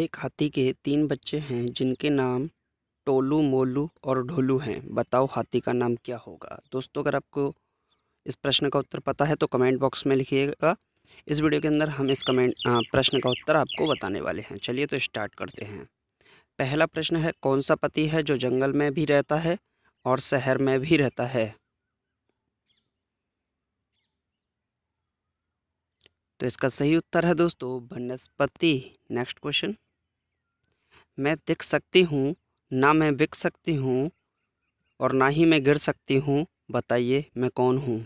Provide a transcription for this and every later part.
एक हाथी के तीन बच्चे हैं जिनके नाम टोलू मोलू और ढोलू हैं बताओ हाथी का नाम क्या होगा दोस्तों अगर आपको इस प्रश्न का उत्तर पता है तो कमेंट बॉक्स में लिखिएगा इस वीडियो के अंदर हम इस कमेंट प्रश्न का उत्तर आपको बताने वाले हैं चलिए तो स्टार्ट करते हैं पहला प्रश्न है कौन सा पति है जो जंगल में भी रहता है और शहर में भी रहता है तो इसका सही उत्तर है दोस्तों वनस्पति नेक्स्ट क्वेश्चन मैं दिख सकती हूँ ना मैं बिक सकती हूँ और ना ही मैं गिर सकती हूँ बताइए मैं कौन हूँ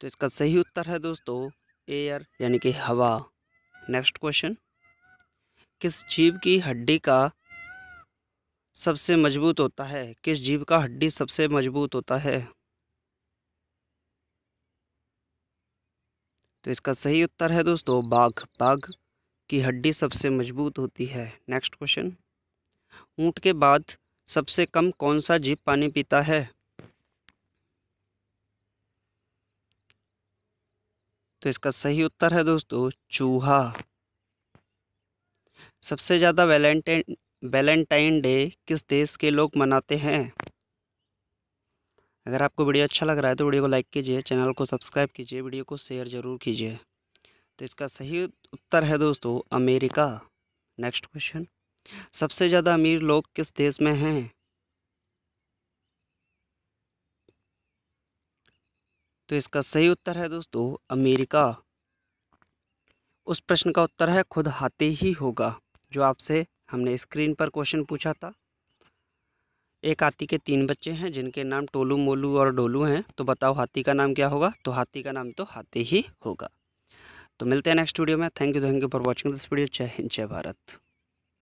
तो इसका सही उत्तर है दोस्तों एयर यानी कि हवा नेक्स्ट क्वेश्चन किस जीव की हड्डी का सबसे मजबूत होता है किस जीव का हड्डी सबसे मजबूत होता है तो इसका सही उत्तर है दोस्तों बाघ बाघ की हड्डी सबसे मजबूत होती है नेक्स्ट क्वेश्चन ऊँट के बाद सबसे कम कौन सा जीव पानी पीता है तो इसका सही उत्तर है दोस्तों चूहा सबसे ज़्यादा वैलेंटाइन वैलेंटाइन डे किस देश के लोग मनाते हैं अगर आपको वीडियो अच्छा लग रहा है तो वीडियो को लाइक कीजिए चैनल को सब्सक्राइब कीजिए वीडियो को शेयर ज़रूर कीजिए तो इसका सही उत्तर है दोस्तों अमेरिका नेक्स्ट क्वेश्चन सबसे ज़्यादा अमीर लोग किस देश में हैं तो इसका सही उत्तर है दोस्तों अमेरिका उस प्रश्न का उत्तर है खुद हाथी ही होगा जो आपसे हमने स्क्रीन पर क्वेश्चन पूछा था एक हाथी के तीन बच्चे हैं जिनके नाम टोलू मोलू और डोलू हैं तो बताओ हाथी का नाम क्या होगा तो हाथी का नाम तो हाथी ही होगा तो मिलते हैं नेक्स्ट वीडियो में thank you thank you for watching this video Jai Hind जय भारत